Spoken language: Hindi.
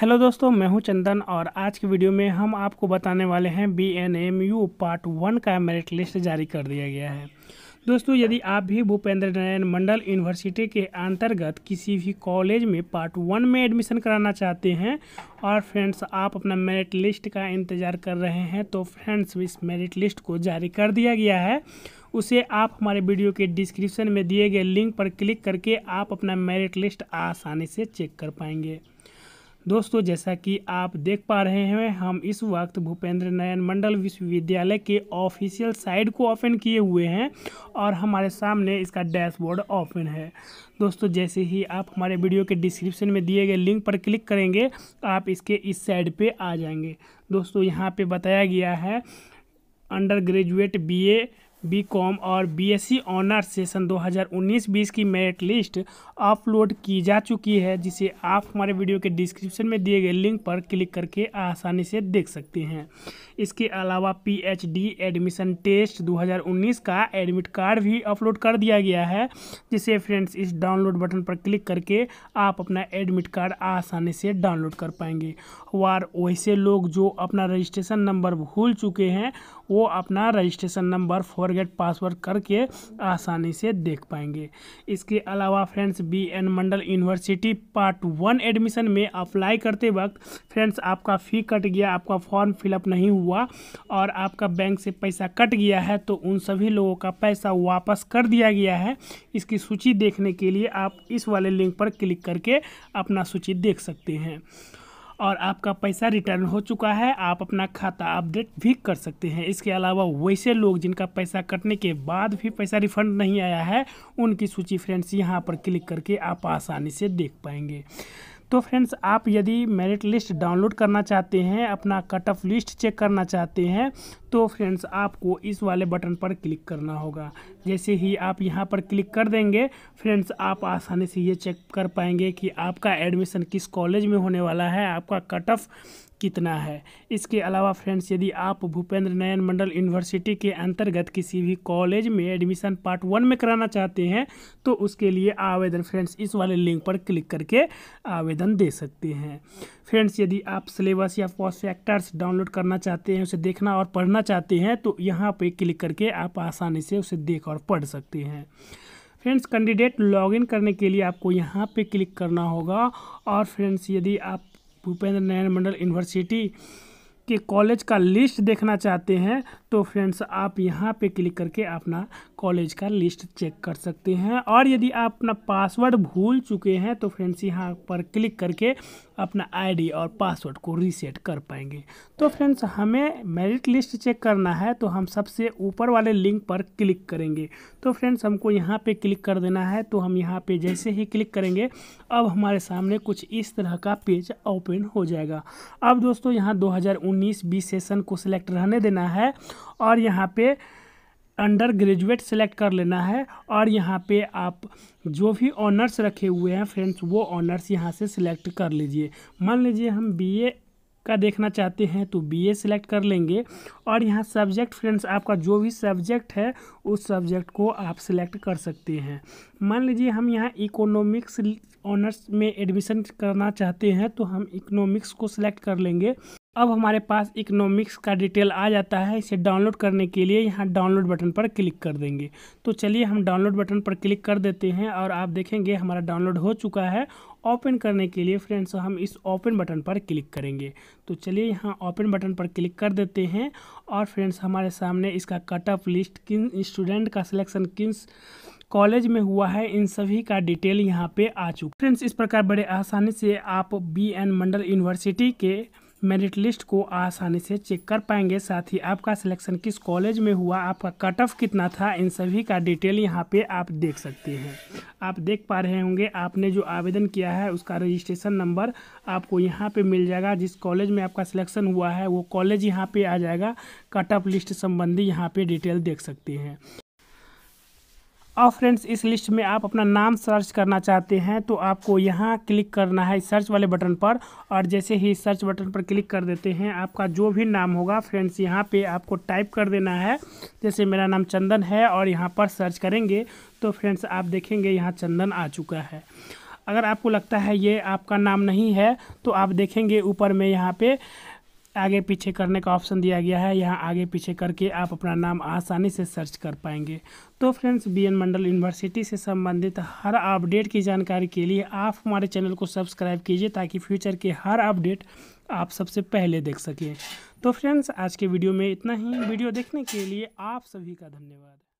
हेलो दोस्तों मैं हूं चंदन और आज की वीडियो में हम आपको बताने वाले हैं B N M U part one का मेरिट लिस्ट जारी कर दिया गया है दोस्तों यदि आप भी भूपेंद्र नारायण मंडल यूनिवर्सिटी के अंतर्गत किसी भी कॉलेज में पार्ट वन में एडमिशन कराना चाहते हैं और फ्रेंड्स आप अपना मेरिट लिस्ट का इंतज़ार कर रहे हैं तो फ्रेंड्स इस मेरिट लिस्ट को जारी कर दिया गया है उसे आप हमारे वीडियो के डिस्क्रिप्शन में दिए गए लिंक पर क्लिक करके आप अपना मेरिट लिस्ट आसानी से चेक कर पाएंगे दोस्तों जैसा कि आप देख पा रहे हैं हम इस वक्त भूपेंद्र नयन मंडल विश्वविद्यालय के ऑफिशियल साइट को ओपन किए हुए हैं और हमारे सामने इसका डैशबोर्ड ओपन है दोस्तों जैसे ही आप हमारे वीडियो के डिस्क्रिप्शन में दिए गए लिंक पर क्लिक करेंगे आप इसके इस साइड पे आ जाएंगे दोस्तों यहाँ पे बताया गया है अंडर ग्रेजुएट बी बीकॉम और बीएससी ऑनर्स सेशन 2019-20 की मेरिट लिस्ट अपलोड की जा चुकी है जिसे आप हमारे वीडियो के डिस्क्रिप्शन में दिए गए लिंक पर क्लिक करके आसानी से देख सकते हैं इसके अलावा पीएचडी एडमिशन टेस्ट 2019 का एडमिट कार्ड भी अपलोड कर दिया गया है जिसे फ्रेंड्स इस डाउनलोड बटन पर क्लिक करके आप अपना एडमिट कार्ड आसानी से डाउनलोड कर पाएंगे और वैसे लोग जो अपना रजिस्ट्रेशन नंबर भूल चुके हैं वो अपना registration number for forget password करके आसानी से देख पाएंगे इसके अलावा friends B N Mandal university part one admission में अप्लाई करते वक्त फ्रेंड्स आपका फ़ी कट गया आपका फॉर्म फिलअप नहीं हुआ और आपका बैंक से पैसा कट गया है तो उन सभी लोगों का पैसा वापस कर दिया गया है इसकी सूची देखने के लिए आप इस वाले लिंक पर क्लिक करके अपना सूची देख सकते हैं और आपका पैसा रिटर्न हो चुका है आप अपना खाता अपडेट भी कर सकते हैं इसके अलावा वैसे लोग जिनका पैसा कटने के बाद भी पैसा रिफंड नहीं आया है उनकी सूची फ्रेंड्स यहाँ पर क्लिक करके आप आसानी से देख पाएंगे तो फ्रेंड्स आप यदि मेरिट लिस्ट डाउनलोड करना चाहते हैं अपना कट ऑफ लिस्ट चेक करना चाहते हैं तो फ्रेंड्स आपको इस वाले बटन पर क्लिक करना होगा जैसे ही आप यहाँ पर क्लिक कर देंगे फ्रेंड्स आप आसानी से ये चेक कर पाएंगे कि आपका एडमिशन किस कॉलेज में होने वाला है आपका कट ऑफ कितना है इसके अलावा फ्रेंड्स यदि आप भूपेंद्र नयन मंडल यूनिवर्सिटी के अंतर्गत किसी भी कॉलेज में एडमिशन पार्ट वन में कराना चाहते हैं तो उसके लिए आवेदन फ्रेंड्स इस वाले लिंक पर क्लिक करके आवेदन दे सकते हैं फ्रेंड्स यदि आप सिलेबस या पॉस्ट फैक्टर्स डाउनलोड करना चाहते हैं उसे देखना और पढ़ना चाहते हैं तो यहाँ पे क्लिक करके आप आसानी से उसे देख और पढ़ सकते हैं फ्रेंड्स कैंडिडेट लॉगिन करने के लिए आपको यहाँ पे क्लिक करना होगा और फ्रेंड्स यदि आप भूपेंद्र नारायण मंडल यूनिवर्सिटी के कॉलेज का लिस्ट देखना चाहते हैं तो फ्रेंड्स आप यहाँ पे क्लिक करके अपना कॉलेज का लिस्ट चेक कर सकते हैं और यदि आप अपना पासवर्ड भूल चुके हैं तो फ्रेंड्स यहाँ पर क्लिक करके अपना आईडी और पासवर्ड को रीसेट कर पाएंगे तो फ्रेंड्स हमें मेरिट लिस्ट चेक करना है तो हम सबसे ऊपर वाले लिंक पर क्लिक करेंगे तो फ्रेंड्स हमको यहाँ पर क्लिक कर देना है तो हम यहाँ पर जैसे ही क्लिक करेंगे अब हमारे सामने कुछ इस तरह का पेज ओपन हो जाएगा अब दोस्तों यहाँ दो हज़ार सेशन को सिलेक्ट रहने देना है और यहाँ पे अंडर ग्रेजुएट सेलेक्ट कर लेना है और यहाँ पे आप जो भी ऑनर्स रखे हुए हैं फ्रेंड्स वो ऑनर्स यहाँ से सिलेक्ट कर लीजिए मान लीजिए हम बीए का देखना चाहते हैं तो बीए सिलेक्ट कर लेंगे और यहाँ सब्जेक्ट फ्रेंड्स आपका जो भी सब्जेक्ट है उस सब्जेक्ट को आप सिलेक्ट कर सकते हैं मान लीजिए हम यहाँ इकोनॉमिक्स ऑनर्स में एडमिशन करना चाहते हैं तो हम इकोनॉमिक्स को सिलेक्ट कर लेंगे अब हमारे पास इकोनॉमिक्स का डिटेल आ जाता है इसे डाउनलोड करने के लिए यहाँ डाउनलोड बटन पर क्लिक कर देंगे तो चलिए हम डाउनलोड बटन पर क्लिक कर देते हैं और आप देखेंगे हमारा डाउनलोड हो चुका है ओपन करने के लिए फ्रेंड्स तो हम इस ओपन बटन पर क्लिक करेंगे तो चलिए यहाँ ओपन बटन पर क्लिक कर देते हैं और फ्रेंड्स हमारे सामने इसका कट ऑफ लिस्ट किन स्टूडेंट का सिलेक्शन किन कॉलेज में हुआ है इन सभी का डिटेल यहाँ पे आ चुका फ्रेंड्स इस प्रकार बड़े आसानी से आप बी एन मंडल यूनिवर्सिटी के मेरिट लिस्ट को आसानी से चेक कर पाएंगे साथ ही आपका सिलेक्शन किस कॉलेज में हुआ आपका कट ऑफ कितना था इन सभी का डिटेल यहाँ पे आप देख सकते हैं आप देख पा रहे होंगे आपने जो आवेदन किया है उसका रजिस्ट्रेशन नंबर आपको यहाँ पे मिल जाएगा जिस कॉलेज में आपका सिलेक्शन हुआ है वो कॉलेज यहाँ पर आ जाएगा कट ऑफ लिस्ट संबंधी यहाँ पर डिटेल देख सकते हैं और फ्रेंड्स इस लिस्ट में आप अपना नाम सर्च करना चाहते हैं तो आपको यहाँ क्लिक करना है सर्च वाले बटन पर और जैसे ही सर्च बटन पर क्लिक कर देते हैं आपका जो भी नाम होगा फ्रेंड्स यहाँ पे आपको टाइप कर देना है जैसे मेरा नाम चंदन है और यहाँ पर सर्च करेंगे तो फ्रेंड्स आप देखेंगे यहाँ चंदन आ चुका है अगर आपको लगता है ये आपका नाम नहीं है तो आप देखेंगे ऊपर में यहाँ पर आगे पीछे करने का ऑप्शन दिया गया है यहाँ आगे पीछे करके आप अपना नाम आसानी से सर्च कर पाएंगे तो friends B N Mandal university से संबंधित हर अपडेट की जानकारी के लिए आप हमारे चैनल को सब्सक्राइब कीजिए ताकि फ्यूचर के हर अपडेट आप सबसे पहले देख सकें तो फ्रेंड्स आज के वीडियो में इतना ही वीडियो देखने के लिए आप सभी का धन्यवाद